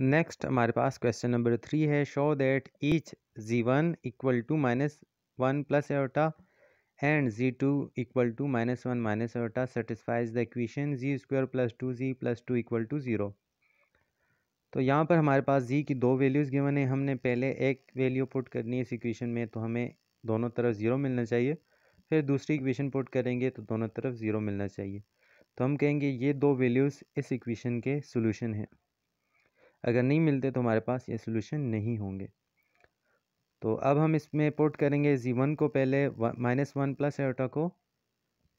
next हमारे पास question number three है show that each z one equal to minus one plus iota and z two equal to minus one minus iota satisfies the equation z square plus two z plus two equal to zero तो यहाँ पर हमारे पास जी की दो values given है हमने पहले एक वैल्यू पुट करनी है इस इक्वेशन में तो हमें दोनों तरफ ज़ीरो मिलना चाहिए फिर दूसरी इक्वेशन पुट करेंगे तो दोनों तरफ ज़ीरो मिलना चाहिए तो हम कहेंगे ये दो वैल्यूज़ इस इक्वेशन के सोल्यूशन हैं अगर नहीं मिलते तो हमारे पास ये सोल्यूशन नहीं होंगे तो अब हम इसमें पुट करेंगे जी वन को पहले माइनस वन प्लस एरोटा को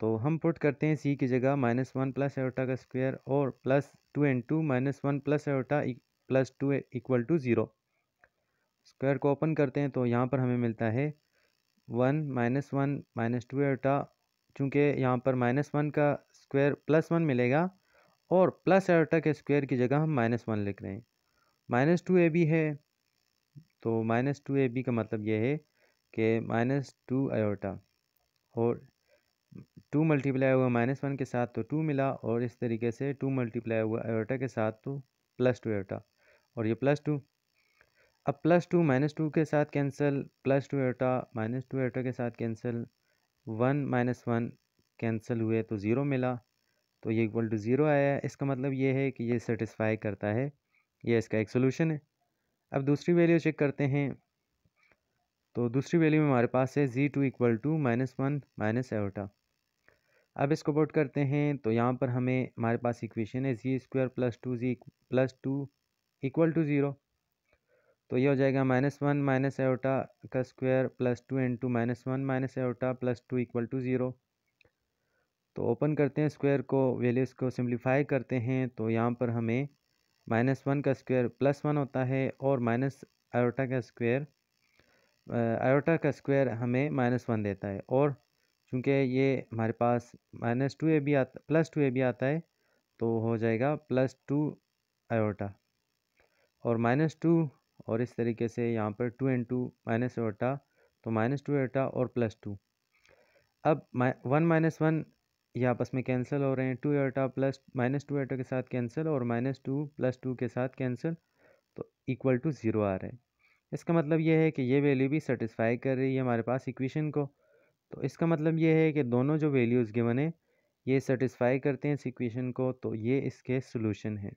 तो हम पुट करते हैं सी की जगह माइनस वन प्लस एरोटा का स्क्वायर और plus two into minus one plus iota plus two equal to zero square को ओपन करते हैं तो यहाँ पर हमें मिलता है one minus one minus two iota चूँकि यहाँ पर माइनस वन का स्क्वायर प्लस वन मिलेगा और प्लस एरोटा के स्क्वायर की जगह हम माइनस वन लिख रहे हैं माइनस टू ए बी है तो माइनस टू ए बी का मतलब यह है कि माइनस टू आयोटा और टू मल्टीप्लाई हुआ माइनस वन के साथ तो टू मिला और इस तरीके से टू मल्टीप्लाई हुआ आयोटा के साथ तो प्लस टू आयोटा और ये प्लस टू अब प्लस टू माइनस टू के साथ cancel plus two iota minus two iota के साथ cancel one minus one cancel हुए तो ज़ीरो मिला तो ये इक्वल टू ज़ीरो आया इसका मतलब ये है कि ये सेटिस्फाई करता है ये इसका एक सोल्यूशन है अब दूसरी वैल्यू चेक करते हैं तो दूसरी वैल्यू में हमारे पास है z two equal to minus one minus iota अब इसको पुट करते हैं तो यहाँ पर हमें हमारे पास इक्वेशन है z square plus two z plus two equal to zero तो ये हो जाएगा माइनस वन माइनस एवटा का square plus two into minus one minus iota plus two equal to zero तो ओपन करते हैं स्क्वायर को वैल्यूज़ को सिम्प्लीफाई करते हैं तो यहाँ पर हमें माइनस वन का स्क्वायर प्लस वन होता है और माइनस आयोटा का स्क्वायर आयोटा का स्क्वायर हमें माइनस वन देता है और चूँकि ये हमारे पास माइनस टू ए भी आता प्लस टू ए भी आता है तो हो जाएगा प्लस टू आयोटा और माइनस टू और इस तरीके से यहाँ पर two into minus iota तो माइनस टू आयोटा और प्लस टू अब वन माइनस वन ये आपस में कैंसिल हो रहे हैं to iota plus minus two एटा के साथ कैंसिल और माइनस टू प्लस टू के साथ कैंसिल तो इक्वल टू ज़ीरो आ रहा है इसका मतलब ये है कि ये वैल्यू भी सेटिस्फाई कर रही है हमारे पास इक्वेशन को तो इसका मतलब ये है कि दोनों जो वैल्यूज़ गिवन है ये सेटिस्फाई करते हैं इस इक्वेशन को तो ये इसके सोल्यूशन है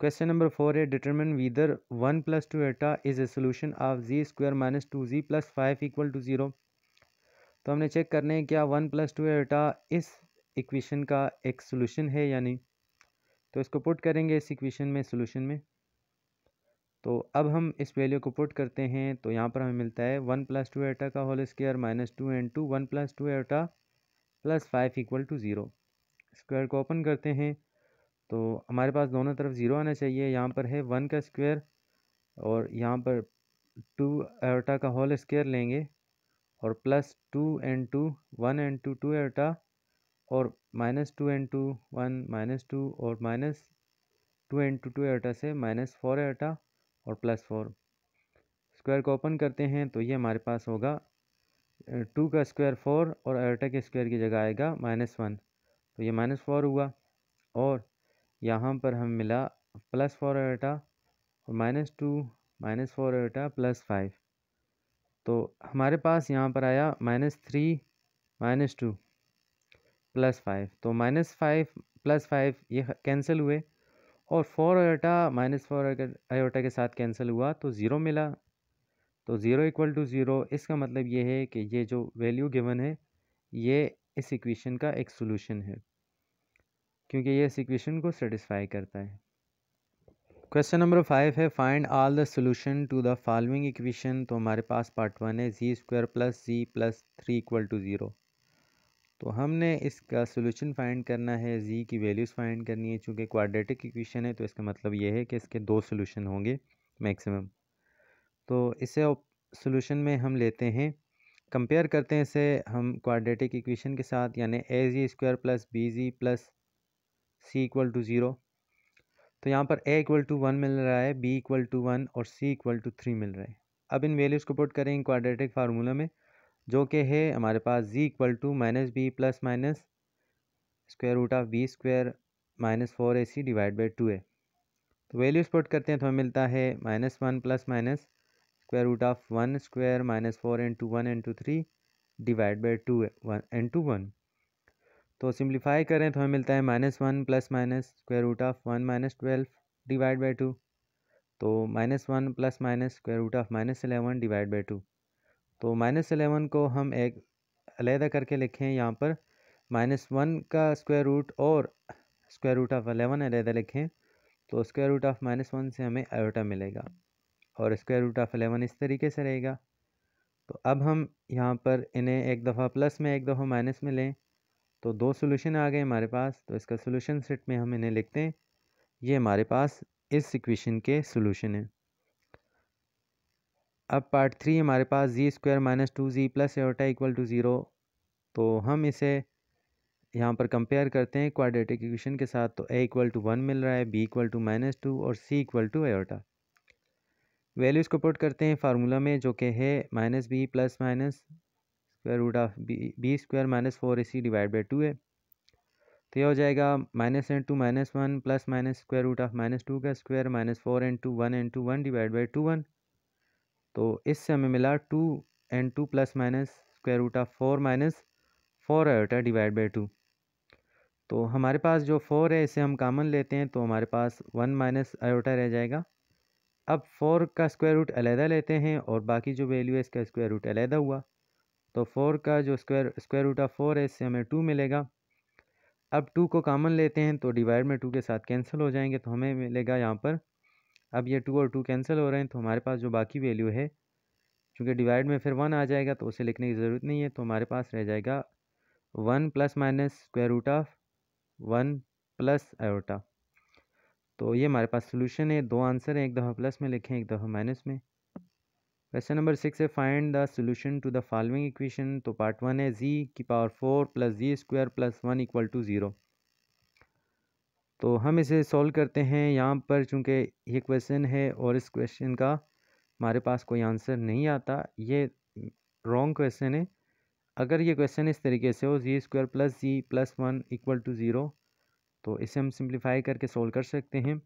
क्वेश्चन नंबर फोर है determine whether one plus two iota is a solution of z square minus two z plus five equal to zero तो हमने चेक करने क्या वन प्लस टू एटा इस इक्वेशन का एक सोल्यूशन है या नहीं तो इसको पुट करेंगे इस इक्वेशन में सोल्यूशन में तो अब हम इस वैल्यू को पुट करते हैं तो यहाँ पर हमें मिलता है वन प्लस टू एटा का whole square minus two into one plus two iota plus five equal to zero square को ओपन करते हैं तो हमारे पास दोनों तरफ ज़ीरो आना चाहिए यहाँ पर है वन का स्क्वायर और यहाँ पर टू एटा का होल स्क्वायर लेंगे और plus two into one into two iota और minus two into one minus two और minus two into two iota से माइनस फोर एटा और प्लस फोर स्क्वायर को open करते हैं तो ये हमारे पास होगा टू का स्क्वायर फोर और एटा के स्क्वायर की जगह आएगा माइनस वन तो ये माइनस फोर हुआ और यहाँ पर हम मिला प्लस फोर एटा और minus two minus four iota plus five तो हमारे पास यहाँ पर आया minus three minus two plus five तो माइनस फाइव प्लस फाइव ये कैंसिल हुए और four iota minus four iota के साथ कैंसिल हुआ तो ज़ीरो मिला तो ज़ीरो इक्वल टू ज़ीरो इसका मतलब ये है कि ये जो वैल्यू गिवन है ये इस इक्वेशन का एक सोल्यूशन है क्योंकि ये इस इक्वेशन को सेटिस्फाई करता है क्वेश्चन नंबर फाइव है find all the solution to the following equation तो हमारे पास पार्ट वन है z square plus z plus three equal to zero तो हमने इसका सोल्यूशन फाइंड करना है जी की वैल्यूज़ फाइंड करनी है चूँकि क्वाड्रेटिक इक्वेशन है तो इसका मतलब ये है कि इसके दो सोल्यूशन होंगे मैक्सिमम तो इसे सोल्यूशन में हम लेते हैं कंपेयर करते हैं इसे हम क्वाड्रेटिक इक्वेशन के साथ यानी a z square plus b z plus c equal to zero तो यहाँ पर ए इक्वल टू वन मिल रहा है बी इक्वल टू वन और सी इक्वल टू थ्री मिल रहा है अब इन वैल्यूज़ को पुट करें क्वाड्रेटिक फार्मूला में जो कि है हमारे पास z equal to minus b plus minus square root of b square minus four a c divide by to ए तो वैल्यूज़ पुट करते हैं तो हमें मिलता है minus one plus minus square root of one square minus four into one into three divide by two one into one तो simplify करें तो हमें मिलता है minus one plus minus square root of one minus twelve divide by two तो minus one plus minus square root of minus eleven divide by two तो minus eleven को हम एक अलहदा करके लिखें यहाँ पर माइनस वन का स्क्वायर रूट और स्क्वायर रूट ऑफ अलेवन अलहदा लिखें तो square root of minus one से हमें आयोटा मिलेगा और स्क्वायर रूट ऑफ अलेवन इस तरीके से रहेगा तो अब हम यहाँ पर इन्हें एक दफ़ा प्लस में एक दफ़ा माइनस में लें तो दो सोल्यूशन आ गए हमारे पास तो इसका सोल्यूशन सेट में हम इन्हें लिखते हैं ये हमारे पास इस इक्वेशन के सोल्यूशन है अब पार्ट थ्री हमारे पास z square minus two z plus iota equal to zero तो हम इसे यहाँ पर कंपेयर करते हैं क्वाड्रेटिक इक्वेशन के साथ तो ए इक्वल टू वन मिल रहा है b equal to minus two और c equal to iota values को पुट करते हैं फार्मूला में जो कि है minus b plus minus square root of b b square minus four a c divide by two है तो यह हो जाएगा minus into minus one plus minus square root of minus two का square minus four into one into one divide by two one तो इससे हमें मिला two into plus minus square root of four minus four iota divide by two तो हमारे पास जो four है इसे हम कामन लेते हैं तो हमारे पास वन माइनस आयोटा रह जाएगा अब फोर का स्क्वायर रूट अलहदा लेते हैं और बाकी जो वैल्यू है इसका स्क्वायर रूट अलहदा हुआ तो फोर का जो square square root of four है इससे हमें टू मिलेगा अब टू को कामन लेते हैं तो डिवाइड में टू के साथ कैंसिल हो जाएंगे तो हमें मिलेगा यहाँ पर अब ये टू और टू कैंसिल हो रहे हैं तो हमारे पास जो बाकी वैल्यू है चूँकि डिवाइड में फिर वन आ जाएगा तो उसे लिखने की ज़रूरत नहीं है तो हमारे पास रह जाएगा one plus minus square root of one plus iota तो ये हमारे पास सोल्यूशन है दो आंसर हैं एक दफ़ा प्लस में लिखें एक दफ़ा माइनस में क्वेश्चन नंबर सिक्स है find the solution to the following equation तो पार्ट वन है जी की power four plus z square plus one equal to zero तो हम इसे सॉल्व करते हैं यहाँ पर चूँकि ये क्वेश्चन है और इस क्वेश्चन का हमारे पास कोई आंसर नहीं आता ये रॉन्ग क्वेश्चन है अगर ये क्वेश्चन इस तरीके से हो z square plus z plus one equal to zero तो इसे हम सिंप्लीफाई करके सोल्व कर सकते हैं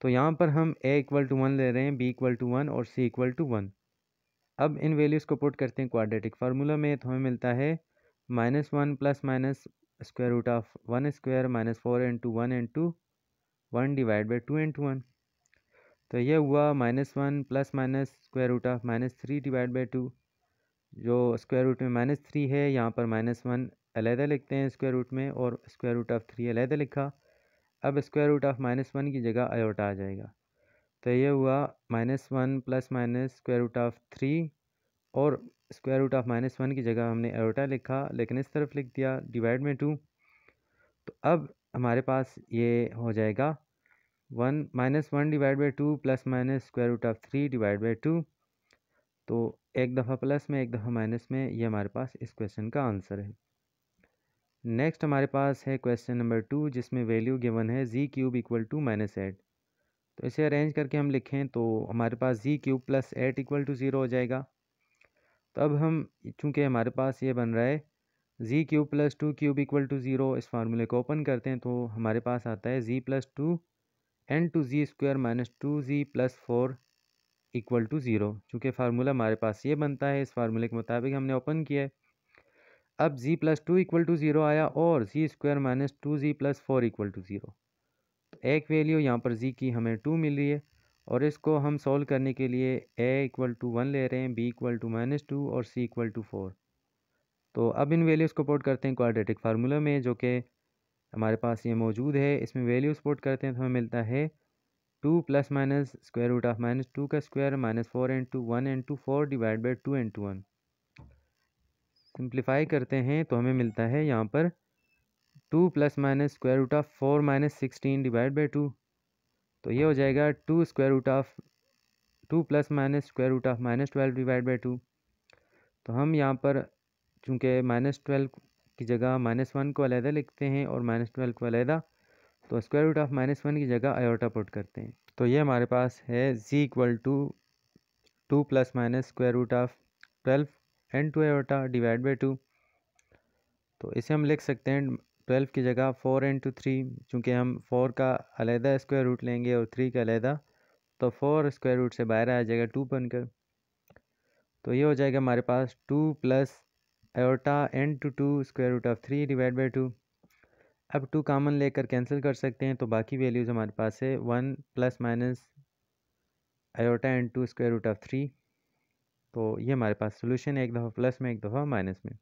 तो यहाँ पर हम ए इक्वल टू वन ले रहे हैं बी इक्वल टू वन और सी इक्वल टू वन अब इन वैल्यूज़ को पुट करते हैं क्वाड्रेटिक फार्मूला में तो हमें मिलता है minus one plus minus square root of one square minus four into one into one divide by two into one तो यह हुआ minus one plus minus square root of minus three divide by two जो square root में minus three है यहाँ पर minus one अलहदा लिखते हैं स्क्वायर रूट में और स्क्वायर रूट ऑफ थ्री अलहदा लिखा अब square root of minus one की जगह आयोटा आ जाएगा तो ये हुआ minus one plus minus square root of three और square root of minus one की जगह हमने एरोटा लिखा लेकिन इस तरफ लिख दिया डिवाइड में टू तो अब हमारे पास ये हो जाएगा one minus one divide by two plus minus square root of three divide by two तो एक दफ़ा प्लस में एक दफ़ा माइनस में ये हमारे पास इस क्वेश्चन का आंसर है नेक्स्ट हमारे पास है क्वेश्चन नंबर टू जिसमें वैल्यू गिवन है z cube equal to minus eight तो इसे अरेंज करके हम लिखें तो हमारे पास z cube plus eight equal to zero हो जाएगा तो अब हम चूँकि हमारे पास ये बन रहा है z cube plus two cube equal to zero इस फार्मूले को ओपन करते हैं तो हमारे पास आता है z plus two into z square minus two z plus four equal to zero चूँकि फार्मूला हमारे पास ये बनता है इस फार्मूले के मुताबिक हमने ओपन किया है अब z plus two equal to zero आया और z square minus two z plus four equal to zero तो एक वैल्यू यहाँ पर जी की हमें टू मिल रही है और इसको हम सॉल्व करने के लिए ए इक्वल टू वन ले रहे हैं b equal to minus two और सी इक्वल टू फोर तो अब इन वैल्यूज़ को पोर्ट करते हैं क्वाड्रेटिक फार्मूला में जो कि हमारे पास ये मौजूद है इसमें वैल्यू सपोर्ट करते हैं तो हमें मिलता है two plus minus square root of minus two का square minus four into one into four divide by two into one simplify करते हैं तो हमें मिलता है यहाँ पर two plus minus square root of four minus sixteen divide by two तो ये हो जाएगा two square root of two plus minus square root of minus twelve divide by two तो हम यहाँ पर चूँकि माइनस ट्वेल्व की जगह माइनस वन को अलहदा लिखते हैं और माइनस ट्वेल्व को अलहदा तो square root of minus one की जगह आयोटा पुट करते हैं तो ये हमारे पास है z equal to two plus minus square root of twelve into iota divide by two तो इसे हम लिख सकते हैं ट्वेल्व की जगह फ़ोर एन टू थ्री चूँकि हम फ़ोर का अलहदा स्क्वायर रूट लेंगे और थ्री का अलहदा तो फ़ोर स्क्वायर रूट से बाहर आ जाएगा टू बनकर तो ये हो जाएगा हमारे पास two plus iota into two square root of three divide by two अब टू कामन लेकर कैंसिल कर सकते हैं तो बाकी वैल्यूज़ हमारे पास है one plus minus iota into square root of three तो ये हमारे पास सोल्यूशन है एक दफ़ा प्लस में एक दफ़ा माइनस में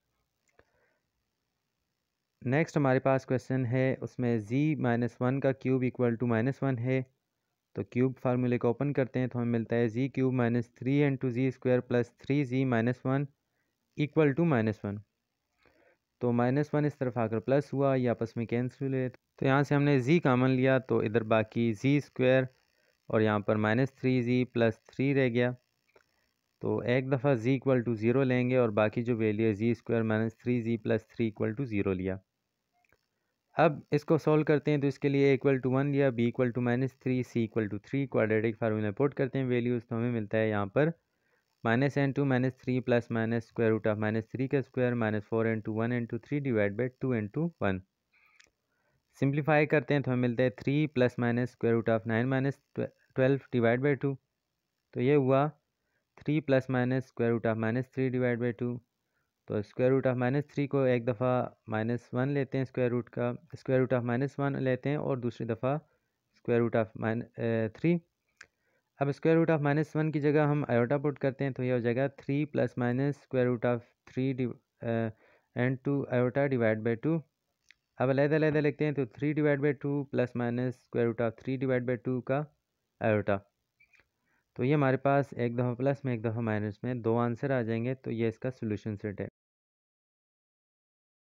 नेक्स्ट हमारे पास क्वेश्चन है उसमें जी माइनस वन का cube equal to minus one है तो क्यूब फार्मूले को ओपन करते हैं तो हमें मिलता है z cube minus three into z square plus three z minus one equal to minus one तो माइनस वन इस तरफ आकर प्लस हुआ ये आपस में कैंसिल हुए तो यहाँ से हमने जी कामन लिया तो इधर बाकी जी स्क्वायर और यहाँ पर minus three z plus three रह गया तो एक दफ़ा z इक्वल टू ज़ीरो लेंगे और बाकी जो वैल्यू है z square minus three z plus three equal to zero लिया अब इसको सॉल्व करते हैं तो इसके लिए इक्वल टू वन लिया b equal to minus three c equal to three quadratic formula put करते हैं वैल्यूज़ तो हमें मिलता है यहाँ पर minus into minus three plus minus square root of minus three का square minus four into one into three divide by two into one simplify करते हैं तो हमें मिलता है three plus minus square root of nine minus twelve divide by two तो ये हुआ three plus minus square root of minus three divide by two तो square root of minus three को एक दफ़ा माइनस वन लेते हैं स्क्वायर रूट का square root of minus one लेते हैं और दूसरी दफ़ा square root of minus three अब square root of minus one की जगह हम आयोटा पुट करते हैं तो यह हो जाएगा three plus minus square root of three and two iota divide by two अब अलहदा अलहदा लिखते हैं तो three divide by two plus minus square root of three divide by two का आयोटा तो ये हमारे पास एक दफ़ा प्लस में एक दफ़ा माइनस में दो आंसर आ जाएंगे तो ये इसका सोल्यूशन सेट है